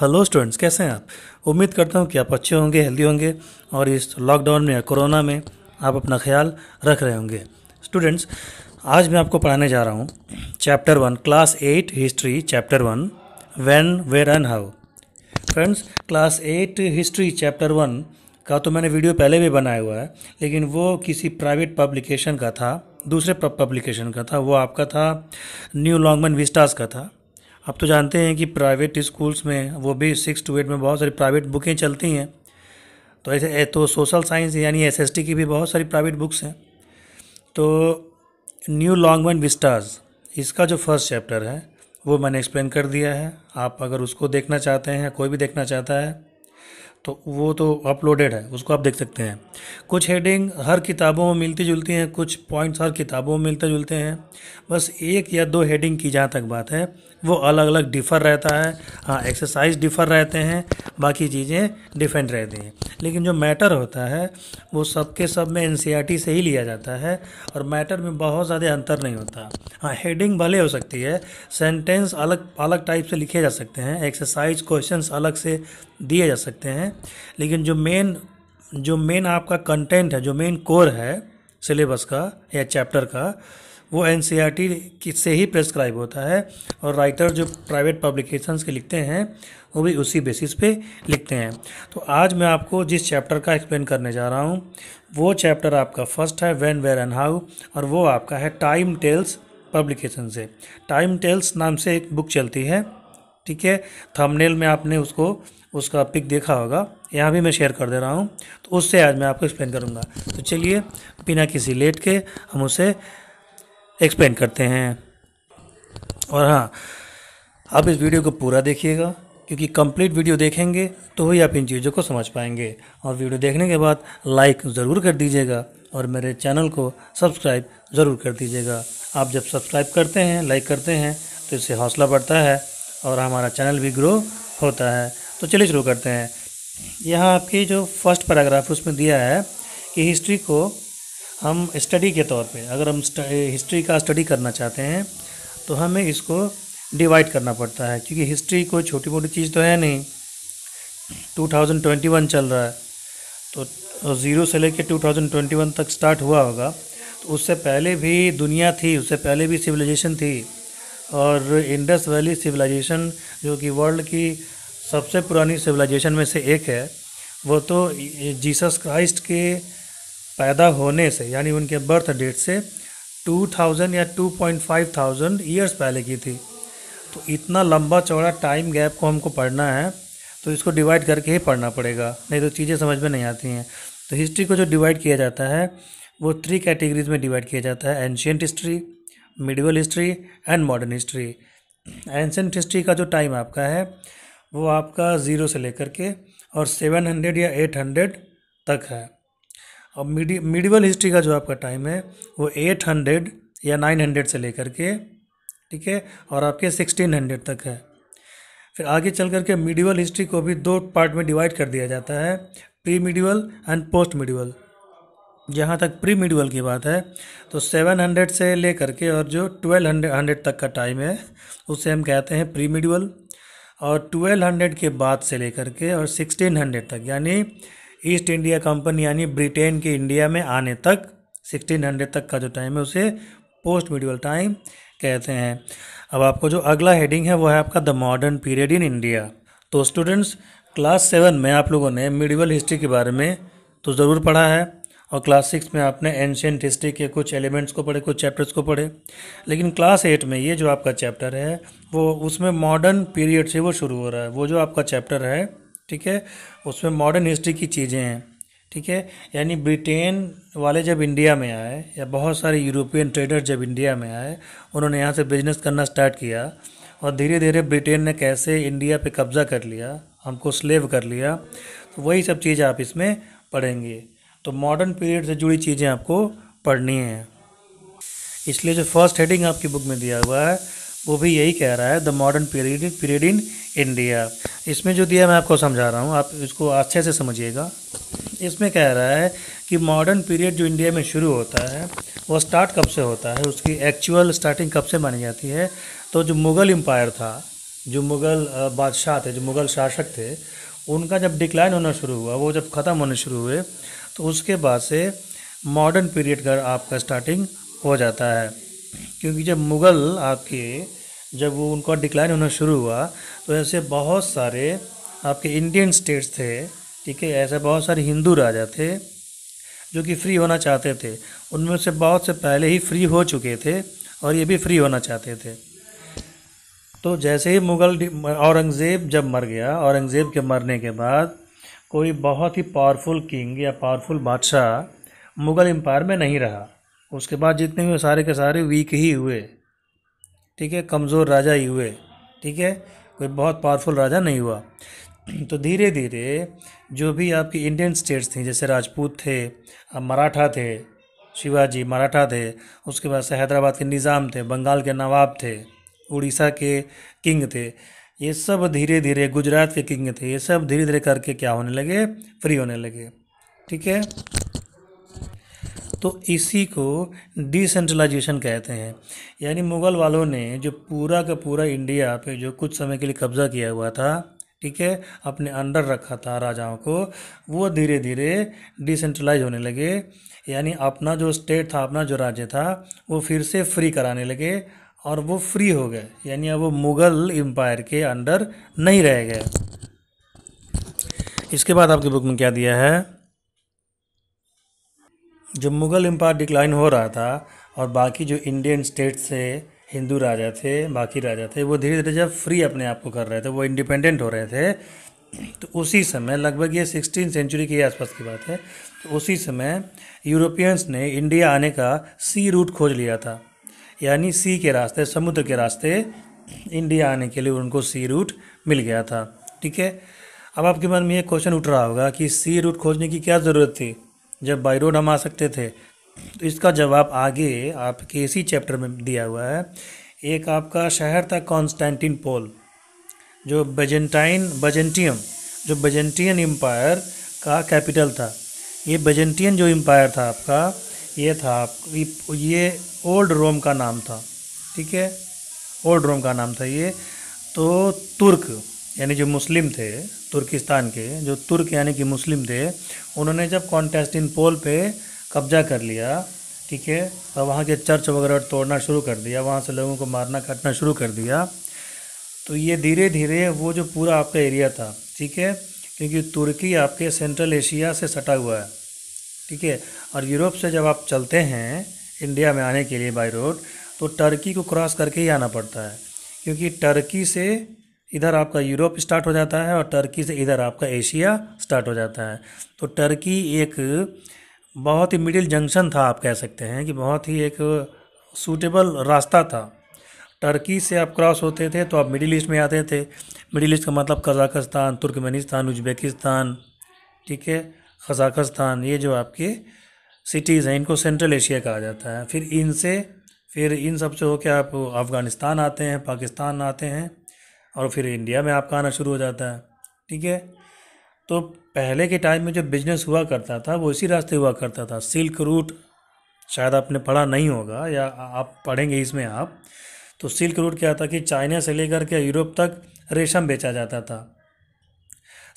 hello students कैसे हैं आप उम्मीद करता हूँ कि आप अच्छे होंगे हेल्दी होंगे और इस लॉकडाउन में कोरोना में आप अपना ख्याल रख रहे होंगे स्टूडेंट्स आज मैं आपको पढ़ाने जा रहा हूँ chapter one class eight history chapter one when where and how friends class eight history chapter one का तो मैंने वीडियो पहले भी बनाया हुआ है लेकिन वो किसी प्राइवेट पब्लिकेशन का था दूसरे पब्लिकेशन का था वो आपका था न्यू लॉन्गमैन विस्टास का था अब तो जानते हैं कि प्राइवेट स्कूल्स में वो भी सिक्स टू एट में बहुत सारी प्राइवेट बुकें चलती हैं तो ऐसे तो सोशल साइंस यानी एस की भी बहुत सारी प्राइवेट बुक्स हैं तो न्यू लॉन्ग वन विस्टाज इसका जो फर्स्ट चैप्टर है वो मैंने एक्सप्लेन कर दिया है आप अगर उसको देखना चाहते हैं कोई भी देखना चाहता है तो वो तो अपलोडेड है उसको आप देख सकते हैं कुछ हेडिंग हर किताबों में मिलती जुलती हैं कुछ पॉइंट्स हर किताबों में मिलते जुलते हैं बस एक या दो हेडिंग की जहाँ तक बात है वो अलग अलग डिफ़र रहता है हाँ एक्सरसाइज डिफ़र रहते हैं बाकी चीज़ें डिफरेंट रहती हैं लेकिन जो मैटर होता है वो सब के सब में एन e से ही लिया जाता है और मैटर में बहुत ज़्यादा अंतर नहीं होता हाँ हेडिंग भले हो सकती है सेंटेंस अलग अलग टाइप से लिखे जा सकते हैं एक्सरसाइज क्वेश्चंस अलग से दिए जा सकते हैं हैं लेकिन जो मेन जो मेन आपका कंटेंट है जो मेन कोर है सिलेबस का या चैप्टर का वो एन e से ही प्रेस्क्राइब होता है और राइटर जो प्राइवेट पब्लिकेशंस के लिखते हैं वो भी उसी बेसिस पे लिखते हैं तो आज मैं आपको जिस चैप्टर का एक्सप्लेन करने जा रहा हूँ वो चैप्टर आपका फर्स्ट है वैन वेयर एंड हाउ और वो आपका है टाइम टेल्स पब्लिकेशन से टाइम टेल्स नाम से एक बुक चलती है ठीक है थंबनेल में आपने उसको उसका पिक देखा होगा यहाँ भी मैं शेयर कर दे रहा हूँ तो उससे आज मैं आपको एक्सप्लेन करूँगा तो चलिए बिना किसी लेट के हम उसे एक्सप्लेन करते हैं और हाँ आप इस वीडियो को पूरा देखिएगा क्योंकि कंप्लीट वीडियो देखेंगे तो ही आप इन चीज़ों को समझ पाएंगे और वीडियो देखने के बाद लाइक ज़रूर कर दीजिएगा और मेरे चैनल को सब्सक्राइब ज़रूर कर दीजिएगा आप जब सब्सक्राइब करते हैं लाइक करते हैं तो इससे हौसला बढ़ता है और हमारा चैनल भी ग्रो होता है तो चलिए शुरू करते हैं यहाँ आपकी जो फर्स्ट पैराग्राफ उसमें दिया है कि हिस्ट्री को हम स्टडी के तौर पे अगर हम हिस्ट्री का स्टडी करना चाहते हैं तो हमें इसको डिवाइड करना पड़ता है क्योंकि हिस्ट्री कोई छोटी मोटी चीज़ तो है नहीं 2021 चल रहा है तो ज़ीरो से लेकर 2021 तक स्टार्ट हुआ होगा तो उससे पहले भी दुनिया थी उससे पहले भी सिविलाइजेशन थी और इंडस वैली सिविलाइजेशन जो कि वर्ल्ड की सबसे पुरानी सिविलाइजेशन में से एक है वो तो जीसस क्राइस्ट के पैदा होने से यानी उनके बर्थ डेट से 2000 या 2.5000 थाउजेंड ईयर्स पहले की थी तो इतना लंबा चौड़ा टाइम गैप को हमको पढ़ना है तो इसको डिवाइड करके ही पढ़ना पड़ेगा नहीं तो चीज़ें समझ में नहीं आती हैं तो हिस्ट्री को जो डिवाइड किया जाता है वो थ्री कैटेगरीज में डिवाइड किया जाता है ancient history medieval history and modern history ancient history का जो टाइम आपका है वो आपका ज़ीरो से लेकर के और सेवन हंड्रेड या एट हंड्रेड तक है और मिडी मिडिवल हिस्ट्री का जो आपका टाइम है वो एट हंड्रेड या नाइन हंड्रेड से लेकर के ठीक है और आपके सिक्सटीन हंड्रेड तक है फिर आगे चल करके मिडिवल हिस्ट्री को भी दो पार्ट में डिवाइड कर दिया जाता है pre medieval and post medieval जहाँ तक प्री मिड की बात है तो 700 से ले के और जो 1200 हंड्रेड तक का टाइम है उसे हम कहते हैं प्री मिड और 1200 के बाद से लेकर के और 1600 तक यानी ईस्ट इंडिया कंपनी यानी ब्रिटेन के इंडिया में आने तक 1600 तक का जो टाइम है उसे पोस्ट मिडल टाइम कहते हैं अब आपको जो अगला हेडिंग है वो है आपका the modern period in India तो स्टूडेंट्स क्लास सेवन में आप लोगों ने मिडिवल हिस्ट्री के बारे में तो ज़रूर पढ़ा है और क्लास सिक्स में आपने एंशियंट हिस्ट्री के कुछ एलिमेंट्स को पढ़े कुछ चैप्टर्स को पढ़े लेकिन क्लास एट में ये जो आपका चैप्टर है वो उसमें मॉडर्न पीरियड से वो शुरू हो रहा है वो जो आपका चैप्टर है ठीक है उसमें मॉडर्न हिस्ट्री की चीज़ें हैं ठीक है यानी ब्रिटेन वाले जब इंडिया में आए या बहुत सारे यूरोपियन ट्रेडर जब इंडिया में आए उन्होंने यहाँ से बिजनेस करना स्टार्ट किया और धीरे धीरे ब्रिटेन ने कैसे इंडिया पे कब्ज़ा कर लिया हमको स्लेव कर लिया तो वही सब चीज़ आप इसमें पढ़ेंगे तो मॉडर्न पीरियड से जुड़ी चीज़ें आपको पढ़नी हैं इसलिए जो फर्स्ट हेडिंग आपकी बुक में दिया हुआ है वो भी यही कह रहा है the modern period period in India इसमें जो दिया मैं आपको समझा रहा हूँ आप इसको अच्छे से समझिएगा इसमें कह रहा है कि मॉडर्न पीरियड जो इंडिया में शुरू होता है वो स्टार्ट कब से होता है उसकी एक्चुअल स्टार्टिंग कब से मानी जाती है तो जो मुग़ल एम्पायर था जो मुग़ल बादशाह थे जो मुग़ल शासक थे उनका जब डिक्लाइन होना शुरू हुआ वो जब ख़त्म होने शुरू हुए तो उसके बाद से मॉडर्न पीरियड का आपका स्टार्टिंग हो जाता है क्योंकि जब मुग़ल आपके जब वो उनका डिक्लाइन होना शुरू हुआ तो ऐसे बहुत सारे आपके इंडियन स्टेट्स थे ठीक है ऐसे बहुत सारे हिंदू राजा थे जो कि फ्री होना चाहते थे उनमें से बहुत से पहले ही फ्री हो चुके थे और ये भी फ्री होना चाहते थे तो जैसे ही मुग़ल औरंगज़ेब जब मर गया औरंगज़ेब के मरने के बाद कोई बहुत ही पावरफुल किंग या पावरफुल बादशाह मुग़ल एम्पायर में नहीं रहा उसके बाद जितने भी सारे के सारे वीक ही हुए ठीक है कमज़ोर राजा ही हुए ठीक है कोई बहुत पावरफुल राजा नहीं हुआ तो धीरे धीरे जो भी आपकी इंडियन स्टेट्स थी जैसे राजपूत थे मराठा थे शिवाजी मराठा थे उसके बाद से हैदराबाद के निज़ाम थे बंगाल के नवाब थे उड़ीसा के किंग थे ये सब धीरे धीरे गुजरात के किंग थे ये सब धीरे धीरे करके क्या होने लगे फ्री होने लगे ठीक है तो इसी को डिसेंट्रलाइजेशन कहते हैं यानी मुग़ल वालों ने जो पूरा का पूरा इंडिया पे जो कुछ समय के लिए कब्ज़ा किया हुआ था ठीक है अपने अंडर रखा था राजाओं को वो धीरे धीरे डिसेंट्रलाइज होने लगे यानी अपना जो स्टेट था अपना जो राज्य था वो फिर से फ्री कराने लगे और वो फ्री हो गए यानी अब वो मुग़ल एम्पायर के अंडर नहीं रह गए इसके बाद आपकी बुक में क्या दिया है जब मुग़ल एम्पायर डिक्लाइन हो रहा था और बाकी जो इंडियन स्टेट थे हिंदू राजा थे बाकी राजा थे वो धीरे धीरे जब फ्री अपने आप को कर रहे थे वो इंडिपेंडेंट हो रहे थे तो उसी समय लगभग ये सिक्सटीन सेंचुरी के आसपास की बात है तो उसी समय यूरोपियंस ने इंडिया आने का सी रूट खोज लिया था यानी सी के रास्ते समुद्र के रास्ते इंडिया आने के लिए उनको सी रूट मिल गया था ठीक है अब आपके मन में ये क्वेश्चन उठ रहा होगा कि सी रूट खोजने की क्या ज़रूरत थी जब बाई रोड हम आ सकते थे तो इसका जवाब आगे आपके इसी चैप्टर में दिया हुआ है एक आपका शहर था कॉन्स्टेंटिन पोल जो बेजेंटाइन बजेंटियम जो बजेंटियन एम्पायर का कैपिटल था ये बजेंटियन जो एम्पायर था आपका ये था आप ये ओल्ड रोम का नाम था ठीक है ओल्ड रोम का नाम था ये तो तुर्क यानी जो मुस्लिम थे तुर्किस्तान के जो तुर्क यानी कि मुस्लिम थे उन्होंने जब कॉन्टेस्टिन पोल पे कब्जा कर लिया ठीक है और वहाँ के चर्च वगैरह तोड़ना शुरू कर दिया वहाँ से लोगों को मारना काटना शुरू कर दिया तो ये धीरे धीरे वो जो पूरा आपका एरिया था ठीक है क्योंकि तुर्की आपके सेंट्रल एशिया से सटा हुआ है ठीक है और यूरोप से जब आप चलते हैं इंडिया में आने के लिए बाई रोड तो टर्की को क्रॉस करके ही आना पड़ता है क्योंकि टर्की से इधर आपका यूरोप स्टार्ट हो जाता है और टर्की से इधर आपका एशिया स्टार्ट हो जाता है तो टर्की एक बहुत ही मिडिल जंक्शन था आप कह सकते हैं कि बहुत ही एक सूटेबल रास्ता था टर्की से आप क्रॉस होते थे तो आप मिडिल ईस्ट में आते थे मिडिल ईस्ट का मतलब कज़ाकस्तान तुर्कमेनिस्तान उज्बेकिस्तान ठीक है कज़ाकस्तान ये जो आपके सिटीज़ हैं इनको सेंट्रल एशिया कहा जाता है फिर इनसे फिर इन सब से होकर आप अफ़गानिस्तान आते हैं पाकिस्तान आते हैं और फिर इंडिया में आपका आना शुरू हो जाता है ठीक है तो पहले के टाइम में जो बिजनेस हुआ करता था वो इसी रास्ते हुआ करता था सिल्क रूट शायद आपने पढ़ा नहीं होगा या आप पढ़ेंगे इसमें आप तो सिल्क रूट क्या था कि चाइना से लेकर के यूरोप तक रेशम बेचा जाता था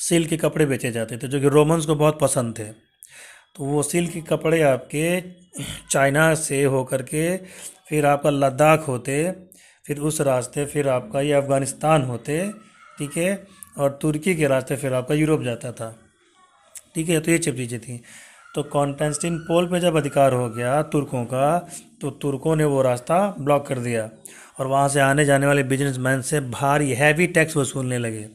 सिल्क के कपड़े बेचे जाते थे जो कि रोमन्स को बहुत पसंद थे तो वो सिल्क के कपड़े आपके चाइना से होकर के फिर आपका लद्दाख होते फिर उस रास्ते फिर आपका ये अफ़गानिस्तान होते ठीक है और तुर्की के रास्ते फिर आपका यूरोप जाता था ठीक है तो ये चिप चीज़ें थी तो कॉन्टेंस्टिन पोल पर जब अधिकार हो गया तुर्कों का तो तुर्कों ने वो रास्ता ब्लॉक कर दिया और वहाँ से आने जाने वाले बिजनेसमैन से भारी हैवी टैक्स वसूलने लगे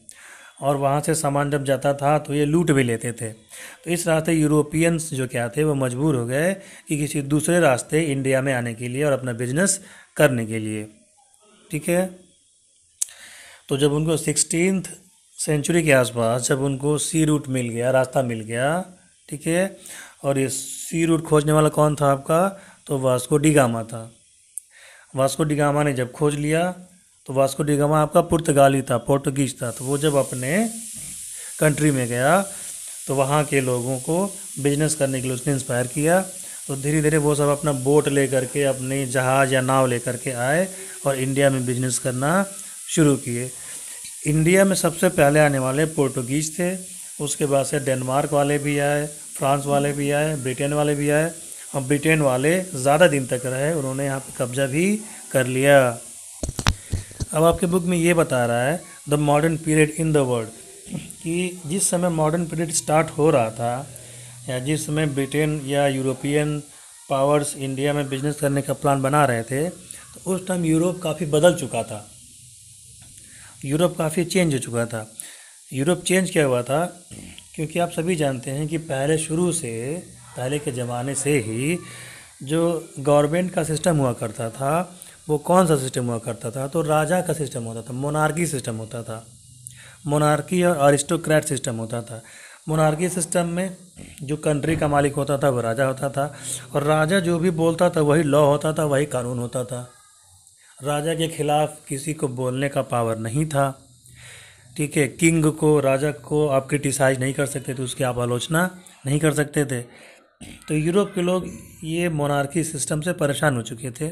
और वहाँ से सामान जब जाता था तो ये लूट भी लेते थे तो इस रास्ते यूरोपियंस जो क्या थे वो मजबूर हो गए कि किसी दूसरे रास्ते इंडिया में आने के लिए और अपना बिजनेस करने के लिए ठीक है तो जब उनको सिक्सटीन सेंचुरी के आसपास जब उनको सी रूट मिल गया रास्ता मिल गया ठीक है और ये सी रूट खोजने वाला कौन था आपका तो वास्को डिगामा था वास्को डिगामा ने जब खोज लिया तो वास्को डिगामा आपका पुर्तगाली था पोर्टुगीज था तो वो जब अपने कंट्री में गया तो वहाँ के लोगों को बिजनेस करने के लिए उसने इंस्पायर किया तो धीरे धीरे वो सब अपना बोट ले करके अपने जहाज़ या नाव ले करके आए और इंडिया में बिजनेस करना शुरू किए इंडिया में सबसे पहले आने वाले पोर्टुगीज थे उसके बाद से डेनमार्क वाले भी आए फ्रांस वाले भी आए ब्रिटेन वाले भी आए और ब्रिटेन वाले ज़्यादा दिन तक रहे उन्होंने यहाँ पर कब्जा भी कर लिया अब आपके बुक में ये बता रहा है the modern period in the world कि जिस समय मॉडर्न पीरियड स्टार्ट हो रहा था या जिस समय ब्रिटेन या यूरोपियन पावर्स इंडिया में बिजनेस करने का प्लान बना रहे थे तो उस टाइम यूरोप काफ़ी बदल चुका था यूरोप काफ़ी चेंज हो चुका था यूरोप चेंज क्या हुआ था क्योंकि आप सभी जानते हैं कि पहले शुरू से पहले के ज़माने से ही जो गवर्नमेंट का सिस्टम हुआ करता था वो कौन सा सिस्टम हुआ करता था तो राजा का सिस्टम होता था मोनार्की सिस्टम होता था मोनार्की और अरिस्टोक्रेट सिस्टम होता था मोनार्की सिस्टम में जो कंट्री का मालिक होता था वो राजा होता था और राजा जो भी बोलता था वही लॉ होता था वही कानून होता था राजा के खिलाफ किसी को बोलने का पावर नहीं था ठीक है किंग को राजा को आप क्रिटिसाइज नहीं कर सकते थे उसकी आप आलोचना नहीं कर सकते थे तो यूरोप के लोग ये मोनार्की सिस्टम से परेशान हो चुके थे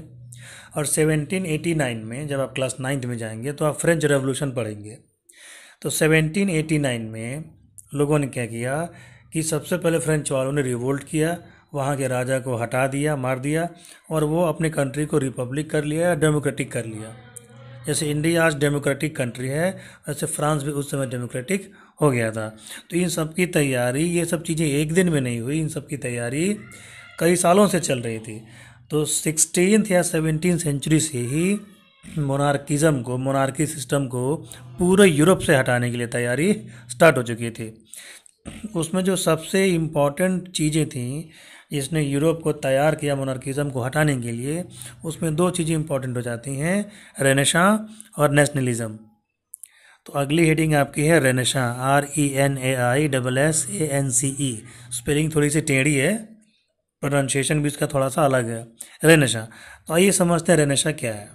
और 1789 में जब आप क्लास नाइन्थ में जाएंगे तो आप फ्रेंच रेवोल्यूशन पढ़ेंगे तो 1789 में लोगों ने क्या किया कि सबसे पहले फ्रेंच वालों ने रिवोल्ट किया वहाँ के राजा को हटा दिया मार दिया और वो अपने कंट्री को रिपब्लिक कर लिया या डेमोक्रेटिक कर लिया जैसे इंडिया आज डेमोक्रेटिक कंट्री है वैसे फ्रांस भी उस समय डेमोक्रेटिक हो गया था तो इन सब की तैयारी ये सब चीज़ें एक दिन में नहीं हुई इन सब की तैयारी कई सालों से चल रही थी तो सिक्सटीन या सेवनटीन सेंचुरी से ही मोनार्किज़म को मोनार्की सिस्टम को पूरे यूरोप से हटाने के लिए तैयारी स्टार्ट हो चुकी थी उसमें जो सबसे इम्पॉर्टेंट चीज़ें थीं जिसने यूरोप को तैयार किया मोनार्किज़म को हटाने के लिए उसमें दो चीज़ें इंपॉर्टेंट हो जाती हैं रेनेशा और नेशनलिज़म तो अगली हेडिंग आपकी है renaissance R E N A I double S A N C E spelling थोड़ी सी टेढ़ी है प्रोनाउंसिएशन भी इसका थोड़ा सा अलग है रेनेशा तो आइए समझते हैं रेनेशा क्या है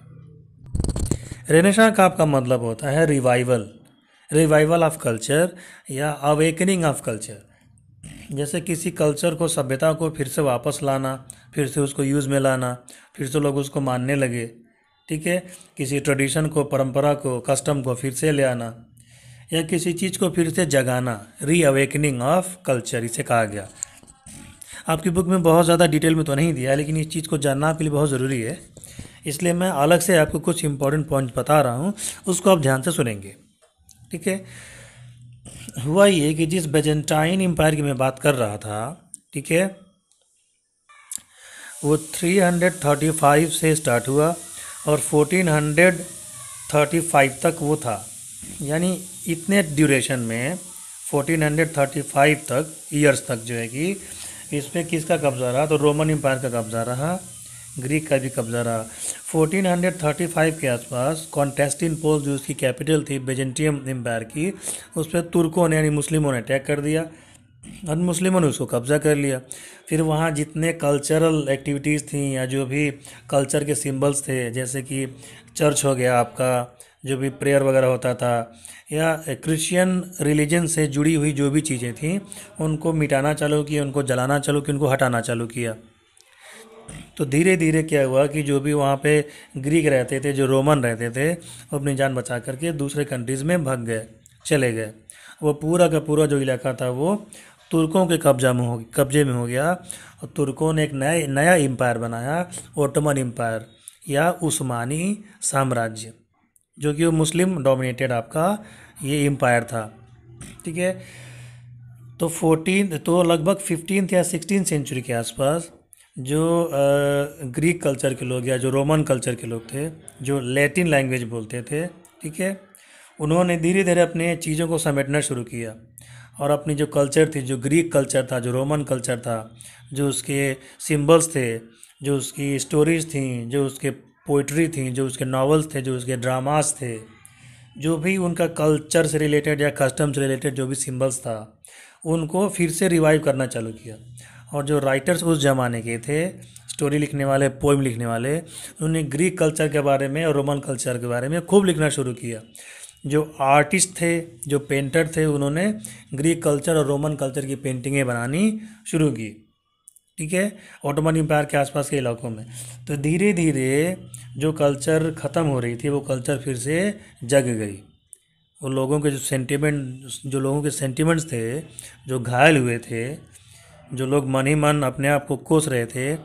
रेनेशा का आपका मतलब होता है रिवाइवल रिवाइवल ऑफ कल्चर या अवेकनिंग ऑफ कल्चर जैसे किसी कल्चर को सभ्यता को फिर से वापस लाना फिर से उसको यूज़ में लाना फिर से लोग उसको मानने लगे ठीक है किसी ट्रेडिशन को परंपरा को कस्टम को फिर से ले आना या किसी चीज़ को फिर से जगाना री अवेकनिंग ऑफ कल्चर इसे कहा गया आपकी बुक में बहुत ज़्यादा डिटेल में तो नहीं दिया लेकिन इस चीज़ को जानना आपके लिए बहुत ज़रूरी है इसलिए मैं अलग से आपको कुछ इंपॉर्टेंट पॉइंट बता रहा हूँ उसको आप ध्यान से सुनेंगे ठीक है हुआ ये कि जिस बेजेंटाइन एम्पायर की मैं बात कर रहा था ठीक है वो 335 से स्टार्ट हुआ और 1435 तक वो था यानी इतने ड्यूरेशन में 1435 तक ईयर्स तक जो है कि इस पर किसका कब्जा रहा तो रोमन एम्पायर का कब्जा रहा ग्रीक का भी कब्जा रहा 1435 के आसपास कॉन्टेस्टिन पोल जो उसकी कैपिटल थी बेजेंटियम एम्पायर की उस पर तुर्कों ने यानी मुस्लिमों ने अटैक कर दिया और मुस्लिमों ने उसको कब्जा कर लिया फिर वहाँ जितने कल्चरल एक्टिविटीज़ थी या जो भी कल्चर के सिंबल्स थे जैसे कि चर्च हो गया आपका जो भी प्रेयर वगैरह होता था या क्रिश्चियन रिलीजन से जुड़ी हुई जो भी चीज़ें थी उनको मिटाना चालू किया उनको जलाना चालू किया उनको हटाना चालू किया तो धीरे धीरे क्या हुआ कि जो भी वहाँ पे ग्रीक रहते थे जो रोमन रहते थे वो अपनी जान बचा करके दूसरे कंट्रीज़ में भाग गए चले गए वो पूरा का पूरा जो इलाका था वो तुर्कों के कब्जा में हो कब्जे में हो गया और तुर्कों ने एक नया नया एम्पायर बनाया ओटमन एम्पायर या उस्मानी साम्राज्य जो कि वो मुस्लिम डोमिनेटेड आपका ये एम्पायर था ठीक है तो फोर्टीन तो लगभग फिफ्टीन या सिक्सटीन सेंचुरी के आसपास जो ग्रीक कल्चर के लोग या जो रोमन कल्चर के लोग थे जो लैटिन लैंग्वेज बोलते थे ठीक है उन्होंने धीरे धीरे अपने चीज़ों को समेटना शुरू किया और अपनी जो कल्चर थी जो ग्रीक कल्चर था जो रोमन कल्चर था जो उसके सिंबल्स थे जो उसकी स्टोरीज थी जो उसके पोइट्री थी जो उसके नावल्स थे जो उसके ड्रामास थे जो भी उनका कल्चर से रिलेटेड या कस्टम से रिलेटेड जो भी सिम्बल्स था उनको फिर से रिवाइव करना चालू किया और जो राइटर्स उस ज़माने के थे स्टोरी लिखने वाले पोइम लिखने वाले उन्होंने ग्रीक कल्चर के बारे में और रोमन कल्चर के बारे में खूब लिखना शुरू किया जो आर्टिस्ट थे जो पेंटर थे उन्होंने ग्रीक कल्चर और रोमन कल्चर की पेंटिंगें बनानी शुरू की ठीक है ऑटोमन एम्पायर के आसपास के इलाकों में तो धीरे धीरे जो कल्चर ख़त्म हो रही थी वो कल्चर फिर से जग गई वो लोगों के जो सेंटिमेंट जो लोगों के सेंटिमेंट्स थे जो घायल हुए थे जो लोग मन ही मन अपने आप को कोस रहे थे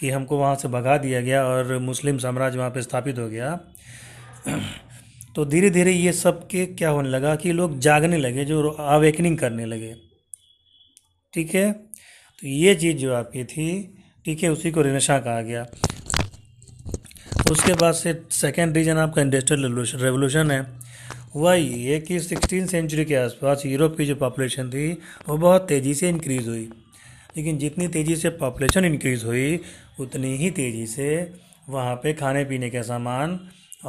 कि हमको वहाँ से भगा दिया गया और मुस्लिम साम्राज्य वहाँ पर स्थापित हो गया तो धीरे धीरे ये सब के क्या होने लगा कि लोग जागने लगे जो अवेकनिंग करने लगे ठीक है तो ये चीज़ जो आपकी थी ठीक है उसी को रिनेशा कहा गया उसके बाद से सेकेंड रीजन आपका इंडस्ट्रियल रेवोल्यूशन है हुआ ये कि सिक्सटीन सेंचुरी के आसपास यूरोप की जो पॉपुलेशन थी वो बहुत तेज़ी से इंक्रीज़ हुई लेकिन जितनी तेज़ी से पॉपुलेशन इंक्रीज़ हुई उतनी ही तेज़ी से वहाँ पे खाने पीने के सामान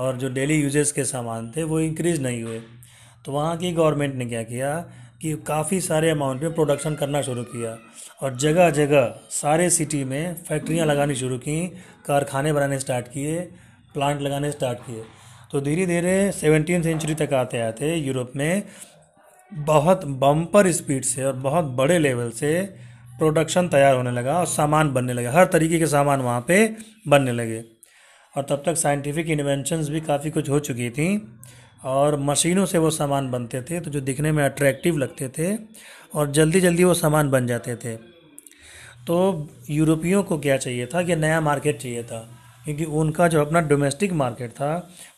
और जो डेली यूजेस के सामान थे वो इंक्रीज़ नहीं हुए तो वहाँ की गवर्नमेंट ने क्या किया कि काफ़ी सारे अमाउंट में प्रोडक्शन करना शुरू किया और जगह जगह सारे सिटी में फैक्ट्रियाँ लगानी शुरू की कारखाने बनाने स्टार्ट किए प्लांट लगाने स्टार्ट किए तो धीरे धीरे सेवनटीन सेंचुरी तक आते आते यूरोप में बहुत बम्पर स्पीड से और बहुत बड़े लेवल से प्रोडक्शन तैयार होने लगा और सामान बनने लगा हर तरीके के सामान वहाँ पे बनने लगे और तब तक साइंटिफिक इन्वेंशंस भी काफ़ी कुछ हो चुकी थी और मशीनों से वो सामान बनते थे तो जो दिखने में अट्रैक्टिव लगते थे और जल्दी जल्दी वो सामान बन जाते थे तो यूरोपियों को क्या चाहिए था कि नया मार्केट चाहिए था क्योंकि उनका जो अपना डोमेस्टिक मार्केट था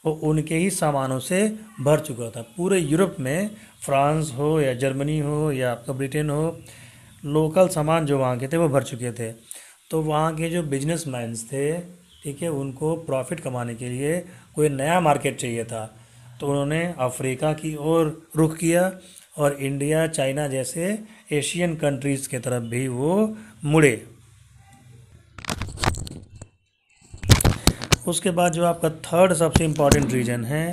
वो उनके ही सामानों से भर चुका था पूरे यूरोप में फ्रांस हो या जर्मनी हो या आपका ब्रिटेन हो लोकल सामान जो वहाँ के थे वो भर चुके थे तो वहाँ के जो बिजनेस मैंस थे ठीक है उनको प्रॉफिट कमाने के लिए कोई नया मार्केट चाहिए था तो उन्होंने अफ्रीका की ओर रुख किया और इंडिया चाइना जैसे एशियन कंट्रीज़ के तरफ भी वो मुड़े उसके बाद जो आपका थर्ड सबसे इम्पॉर्टेंट रीजन है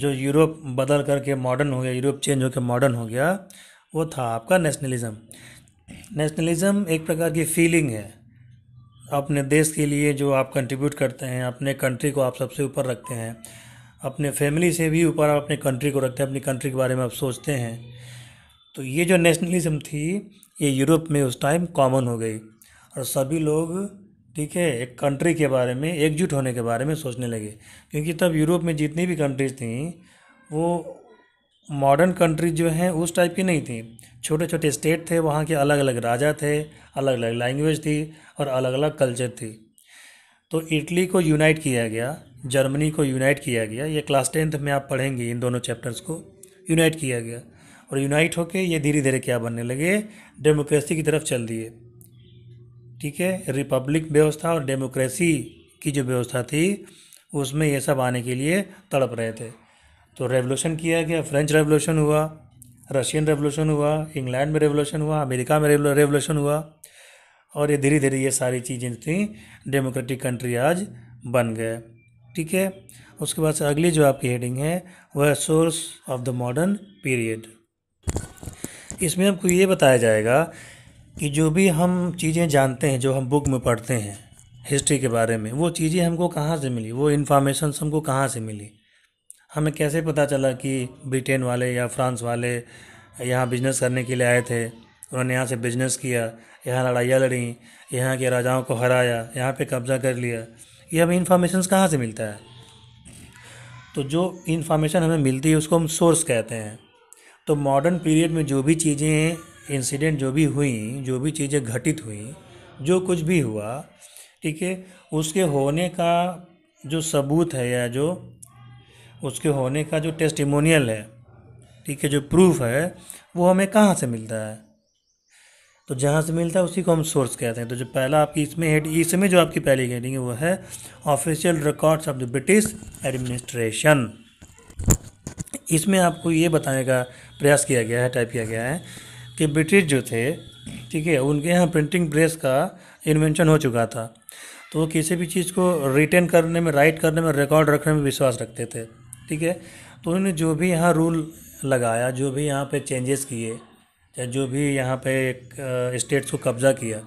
जो यूरोप बदल करके मॉडर्न हो गया यूरोप चेंज होकर मॉडर्न हो गया वो था आपका नेशनलिज़्म नेशनलिज़म एक प्रकार की फीलिंग है अपने देश के लिए जो आप कंट्रीब्यूट करते हैं अपने कंट्री को आप सबसे ऊपर रखते हैं अपने फैमिली से भी ऊपर आप अपने कंट्री को रखते हैं अपनी कंट्री के बारे में आप सोचते हैं तो ये जो नेशनलिज्म थी ये यूरोप में उस टाइम कॉमन हो गई और सभी लोग ठीक है एक कंट्री के बारे में एकजुट होने के बारे में सोचने लगे क्योंकि तब यूरोप में जितनी भी कंट्रीज़ थी वो मॉडर्न कंट्रीज जो हैं उस टाइप की नहीं थी छोटे छोटे स्टेट थे वहाँ के अलग अलग राजा थे अलग अलग लैंग्वेज थी और अलग अलग कल्चर थी तो इटली को यूनाइट किया गया जर्मनी को यूनाइट किया गया ये क्लास टेंथ में आप पढ़ेंगे इन दोनों चैप्टर्स को यूनाइट किया गया और यूनाइट होके ये धीरे धीरे क्या बनने लगे डेमोक्रेसी की तरफ चल दिए ठीक है रिपब्लिक व्यवस्था और डेमोक्रेसी की जो व्यवस्था थी उसमें ये सब आने के लिए तड़प रहे थे तो रेवोल्यूशन किया गया फ्रेंच रेवोल्यूशन हुआ रशियन रेवोल्यूशन हुआ इंग्लैंड में रेवोल्यूशन हुआ अमेरिका में रेवोल्यूशन हुआ और ये धीरे धीरे ये सारी चीज़ें थी डेमोक्रेटिक कंट्री आज बन गए ठीक है उसके बाद अगली जो आपकी हेडिंग है वह source of the modern period इसमें आपको ये बताया जाएगा कि जो भी हम चीज़ें जानते हैं जो हम बुक में पढ़ते हैं हिस्ट्री के बारे में वो चीज़ें हमको कहाँ से मिली वो इन्फॉर्मेशन हमको कहाँ से मिली हमें कैसे पता चला कि ब्रिटेन वाले या फ्रांस वाले यहाँ बिजनेस करने के लिए आए थे उन्होंने यहाँ से बिजनेस किया यहाँ लड़ाइयाँ लड़ी यहाँ के राजाओं को हराया यहाँ पे कब्जा कर लिया ये हमें इन्फॉर्मेशन कहाँ से मिलता है तो जो इन्फॉर्मेशन हमें मिलती है उसको हम सोर्स कहते हैं तो मॉडर्न पीरियड में जो भी चीज़ें इंसिडेंट जो भी हुई जो भी चीज़ें घटित हुई जो कुछ भी हुआ ठीक है उसके होने का जो सबूत है या जो उसके होने का जो टेस्टिमोनियल है ठीक है जो प्रूफ है वो हमें कहाँ से मिलता है तो जहाँ से मिलता है उसी को हम सोर्स कहते हैं तो जो पहला आपकी इसमें हेड इसमें जो आपकी पहली हेडिंग है वो है official records of the British administration इसमें आपको ये बताने का प्रयास किया गया है टाइप किया गया है कि ब्रिटिश जो थे ठीक है उनके यहाँ प्रिंटिंग प्रेस का इन्वेंशन हो चुका था तो वो किसी भी चीज़ को रिटर्न करने में राइट करने में रिकॉर्ड रखने में विश्वास रखते थे ठीक है तो उन्होंने जो भी यहाँ रूल लगाया जो भी यहाँ पे चेंजेस किए या जो भी यहाँ पे स्टेट्स को कब्ज़ा किया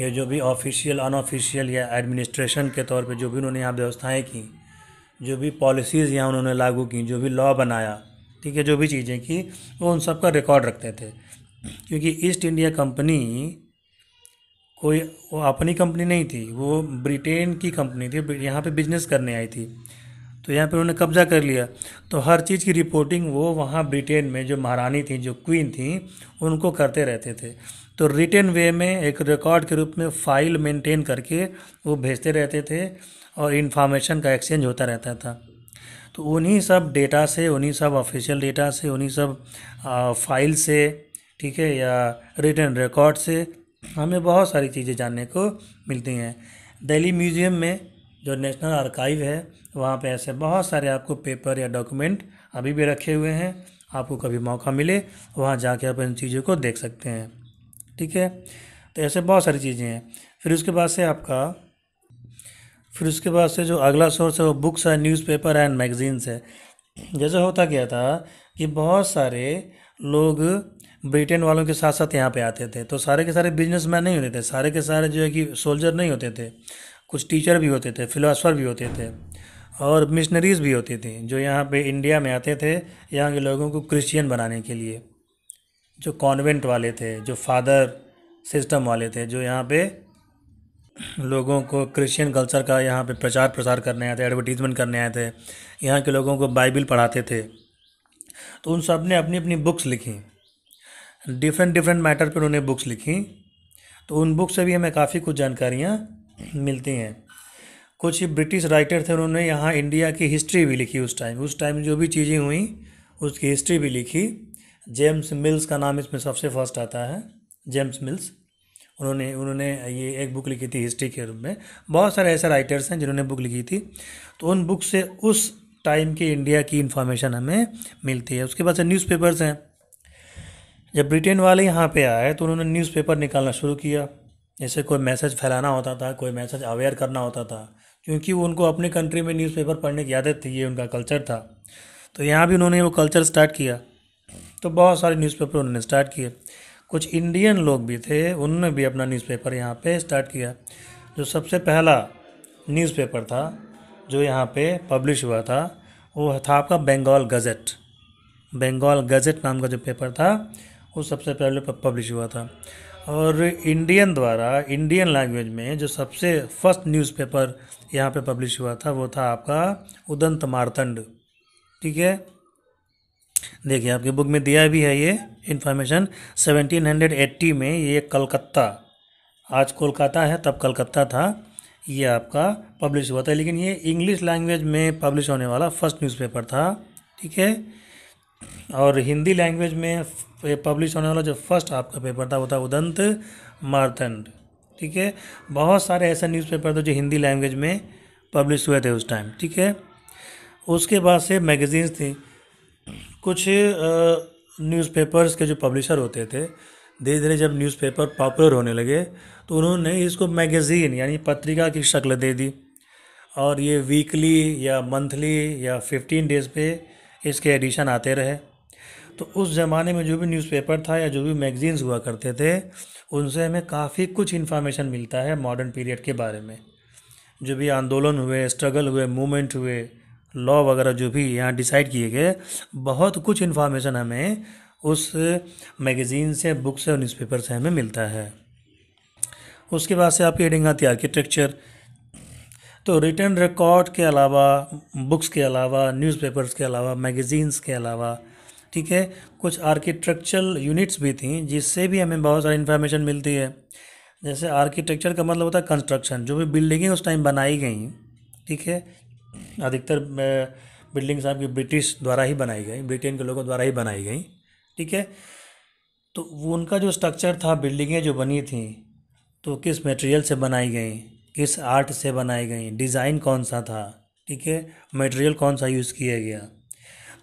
या जो भी ऑफिशियल अनऑफिशियल या एडमिनिस्ट्रेशन के तौर पे जो भी उन्होंने यहाँ व्यवस्थाएं की जो भी पॉलिसीज़ यहाँ उन्होंने लागू की जो भी लॉ बनाया ठीक है जो भी चीज़ें की वो उन सब का रिकॉर्ड रखते थे क्योंकि ईस्ट इंडिया कंपनी कोई वो अपनी कंपनी नहीं थी वो ब्रिटेन की कंपनी थी यहाँ पे बिजनेस करने आई थी तो यहाँ पर उन्होंने कब्जा कर लिया तो हर चीज़ की रिपोर्टिंग वो वहाँ ब्रिटेन में जो महारानी थी जो क्वीन थी उनको करते रहते थे तो रिटेन वे में एक रिकॉर्ड के रूप में फाइल मेंटेन करके वो भेजते रहते थे और इन्फॉर्मेशन का एक्सचेंज होता रहता था तो उन्हीं सब डेटा से उन्हीं सब ऑफिशियल डेटा से उन्हीं सब फाइल से ठीक है या रिटर्न रिकॉर्ड से हमें बहुत सारी चीज़ें जानने को मिलती हैं दिल्ली म्यूज़ियम में जो नेशनल आर्काइव है वहाँ पे ऐसे बहुत सारे आपको पेपर या डॉक्यूमेंट अभी भी रखे हुए हैं आपको कभी मौका मिले वहाँ जाके आप इन चीज़ों को देख सकते हैं ठीक है तो ऐसे बहुत सारी चीज़ें हैं फिर उसके बाद से आपका फिर उसके बाद से जो अगला सोर्स है वो बुक्स है न्यूज़पेपर एंड मैगजीन्स है जैसे होता क्या था कि बहुत सारे लोग ब्रिटेन वालों के साथ साथ यहाँ पे आते थे तो सारे के सारे बिजनेसमैन नहीं होते थे सारे के सारे जो है कि सोल्जर नहीं होते थे कुछ टीचर भी होते थे फिलासफ़र भी होते थे और मिशनरीज़ भी होती थी जो यहाँ पे इंडिया में आते थे यहाँ के लोगों को क्रिश्चियन बनाने के लिए जो कॉन्वेंट वाले थे जो फादर सिस्टम वाले थे जो यहाँ पे लोगों को क्रिश्चियन कल्चर का यहाँ पे प्रचार प्रसार करने आए थे एडवर्टीज़मेंट करने आए थे यहाँ के लोगों को बाइबिल पढ़ाते थे तो उन सब ने अपनी अपनी बुक्स लिखी डिफरेंट डिफरेंट मैटर पर उन्होंने बुक्स लिखी तो उन बुक से भी हमें काफ़ी कुछ जानकारियाँ मिलती हैं कुछ ब्रिटिश राइटर थे उन्होंने यहाँ इंडिया की हिस्ट्री भी लिखी उस टाइम उस टाइम जो भी चीज़ें हुई उसकी हिस्ट्री भी लिखी जेम्स मिल्स का नाम इसमें सबसे फर्स्ट आता है जेम्स मिल्स उन्होंने उन्होंने ये एक बुक लिखी थी हिस्ट्री के रूप में बहुत सारे ऐसे राइटर्स हैं जिन्होंने बुक लिखी थी तो उन बुक से उस टाइम की इंडिया की इन्फॉर्मेशन हमें मिलती है उसके बाद से न्यूज़पेपर्स हैं जब ब्रिटेन वाले यहाँ पे आए तो उन्होंने न्यूज़पेपर निकालना शुरू किया जैसे कोई मैसेज फैलाना होता था कोई मैसेज अवेयर करना होता था क्योंकि वो उनको अपनी कंट्री में न्यूज़पेपर पढ़ने की आदत थी ये उनका कल्चर था तो यहाँ भी उन्होंने वो कल्चर स्टार्ट किया तो बहुत सारे न्यूज़पेपर उन्होंने स्टार्ट किए कुछ इंडियन लोग भी थे उन्होंने भी अपना न्यूज़पेपर यहाँ पे स्टार्ट किया जो सबसे पहला न्यूज़पेपर था जो यहाँ पे पब्लिश हुआ था वो था आपका बंगाल गज़ेट बंगाल गज़ेट नाम का जो पेपर था वो सबसे पहले पब्लिश हुआ था और इंडियन द्वारा इंडियन लैंग्वेज में जो सबसे फर्स्ट न्यूज़पेपर यहाँ पे पब्लिश हुआ था वो था आपका उदंत मारतंड ठीक है देखिए आपकी बुक में दिया भी है ये इन्फॉर्मेशन 1780 में ये कलकत्ता आज कोलकाता है तब कलकत्ता था ये आपका पब्लिश हुआ था लेकिन ये इंग्लिश लैंग्वेज में पब्लिश होने वाला फर्स्ट न्यूज़पेपर था ठीक है और हिंदी लैंग्वेज में तो ये पब्लिश होने वाला जो फर्स्ट आपका पेपर था वो था उदंत मारतंड ठीक है बहुत सारे ऐसे न्यूज़पेपर थे जो हिंदी लैंग्वेज में पब्लिश हुए थे उस टाइम ठीक है उसके बाद से मैगज़ीन्स थी कुछ न्यूज़पेपर्स के जो पब्लिशर होते थे धीरे धीरे जब न्यूज़पेपर पॉपुलर होने लगे तो उन्होंने इसको मैगज़ीन यानी पत्रिका की शक्ल दे दी और ये वीकली या मंथली या फिफ्टीन डेज़ पे इसके एडिशन आते रहे तो उस ज़माने में जो भी न्यूज़पेपर था या जो भी मैगज़ीन्स हुआ करते थे उनसे हमें काफ़ी कुछ इन्फॉर्मेशन मिलता है मॉडर्न पीरियड के बारे में जो भी आंदोलन हुए स्ट्रगल हुए मूवमेंट हुए लॉ वगैरह जो भी यहाँ डिसाइड किए गए बहुत कुछ इन्फॉर्मेशन हमें उस मैगज़ीन से बुक से और न्यूज़पेपर से हमें मिलता है उसके बाद से आपकी हेडिंग आती है आर्किटेक्चर तो रिटर्न रिकॉर्ड के अलावा बुक्स के अलावा न्यूज़पेपर्स के अलावा मैगज़ीन्स के अलावा ठीक है कुछ आर्किटेक्चरल यूनिट्स भी थी जिससे भी हमें बहुत सारी इन्फॉर्मेशन मिलती है जैसे आर्किटेक्चर का मतलब होता है कंस्ट्रक्शन जो भी बिल्डिंगें उस टाइम बनाई गई ठीक है अधिकतर बिल्डिंग्स आपकी ब्रिटिश द्वारा ही बनाई गई ब्रिटेन के लोगों द्वारा ही बनाई गई ठीक है तो वो उनका जो स्ट्रक्चर था बिल्डिंगें जो बनी थी तो किस मटेरियल से बनाई गई किस आर्ट से बनाई गई डिज़ाइन कौन सा था ठीक है मटेरियल कौन सा यूज़ किया गया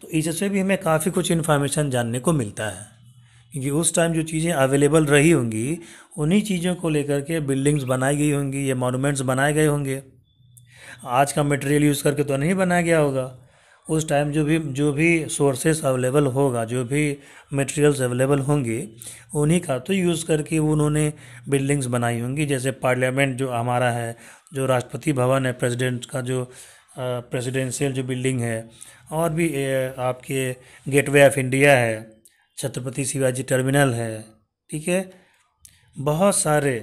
तो इससे भी हमें काफ़ी कुछ इन्फॉर्मेशन जानने को मिलता है क्योंकि उस टाइम जो चीज़ें अवेलेबल रही होंगी उन्हीं चीज़ों को लेकर के बिल्डिंग्स बनाई गई होंगी या मोनूमेंट्स बनाए गए होंगे आज का मटेरियल यूज़ करके तो नहीं बनाया गया होगा उस टाइम जो भी जो भी सोर्सेस अवेलेबल होगा जो भी मटेरियल्स अवेलेबल होंगे उन्हीं का तो यूज़ करके उन्होंने बिल्डिंग्स बनाई होंगी जैसे पार्लियामेंट जो हमारा है जो राष्ट्रपति भवन है प्रेसिडेंट का जो प्रेसिडेंशियल जो बिल्डिंग है और भी आपके गेटवे ऑफ इंडिया है छत्रपति शिवाजी टर्मिनल है ठीक है बहुत सारे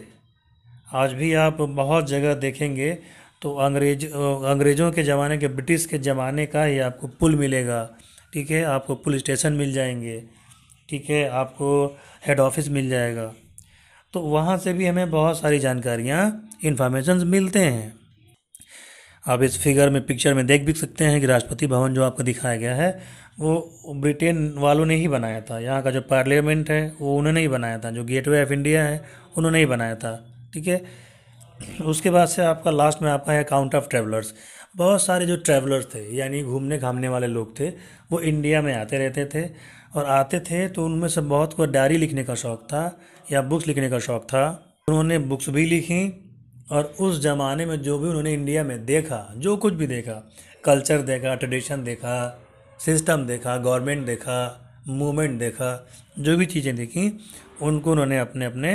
आज भी आप बहुत जगह देखेंगे तो अंग्रेज अंग्रेज़ों के ज़माने के ब्रिटिश के ज़माने का ही आपको पुल मिलेगा ठीक है आपको पुल स्टेशन मिल जाएंगे ठीक है आपको हेड ऑफिस मिल जाएगा तो वहाँ से भी हमें बहुत सारी जानकारियाँ इन्फॉर्मेशन मिलते हैं आप इस फिगर में पिक्चर में देख भी सकते हैं कि राष्ट्रपति भवन जो आपको दिखाया गया है वो ब्रिटेन वालों ने ही बनाया था यहाँ का जो पार्लियामेंट है वो उन्होंने ही बनाया था जो गेटवे ऑफ इंडिया है उन्होंने ही बनाया था ठीक है उसके बाद से आपका लास्ट में आपका है काउंट ऑफ ट्रैवलर्स बहुत सारे जो ट्रैवलर्स थे यानी घूमने घामने वाले लोग थे वो इंडिया में आते रहते थे और आते थे तो उनमें से बहुत को डायरी लिखने का शौक़ था या बुक्स लिखने का शौक़ था उन्होंने बुक्स भी लिखी और उस ज़माने में जो भी उन्होंने इंडिया में देखा जो कुछ भी देखा कल्चर देखा ट्रेडिशन देखा सिस्टम देखा गवर्नमेंट देखा मूवमेंट देखा जो भी चीज़ें देखी उनको उन्होंने अपने अपने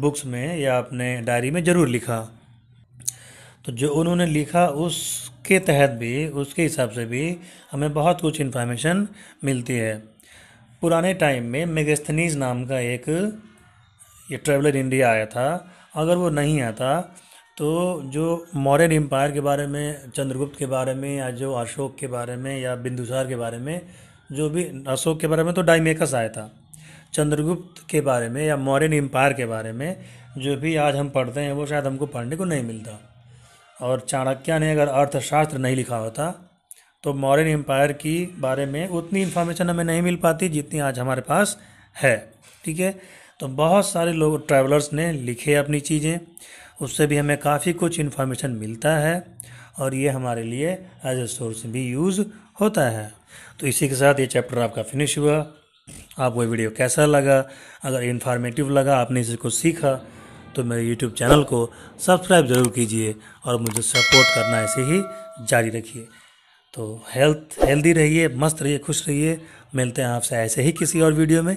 बुक्स में या अपने डायरी में ज़रूर लिखा तो जो उन्होंने लिखा उसके तहत भी उसके हिसाब से भी हमें बहुत कुछ इन्फॉर्मेशन मिलती है पुराने टाइम में मेगस्थनीज नाम का एक ये ट्रेवलर इंडिया आया था अगर वो नहीं आता तो जो मौर्य एम्पायर के बारे में चंद्रगुप्त के बारे में या जो अशोक के बारे में या बिंदुसार के बारे में जो भी अशोक के बारे में तो डाइमेकस आया था चंद्रगुप्त के बारे में या मौर्य एम्पायर के बारे में जो भी आज हम पढ़ते हैं वो शायद हमको पढ़ने को नहीं मिलता और चाणक्य ने अगर अर्थशास्त्र नहीं लिखा होता तो मौर्य एम्पायर की बारे में उतनी इन्फॉर्मेशन हमें नहीं मिल पाती जितनी आज हमारे पास है ठीक है तो बहुत सारे लोग ट्रैवलर्स ने लिखे अपनी चीज़ें उससे भी हमें काफ़ी कुछ इन्फॉर्मेशन मिलता है और ये हमारे लिए एज ए सोर्स भी यूज़ होता है तो इसी के साथ ये चैप्टर आपका फिनिश हुआ आपको ये वीडियो कैसा लगा अगर इन्फॉर्मेटिव लगा आपने इसे कुछ सीखा तो मेरे यूट्यूब चैनल को सब्सक्राइब ज़रूर कीजिए और मुझे सपोर्ट करना ऐसे ही जारी रखिए तो हेल्थ हेल्दी रहिए मस्त रहिए खुश रहिए मिलते हैं आपसे ऐसे ही किसी और वीडियो में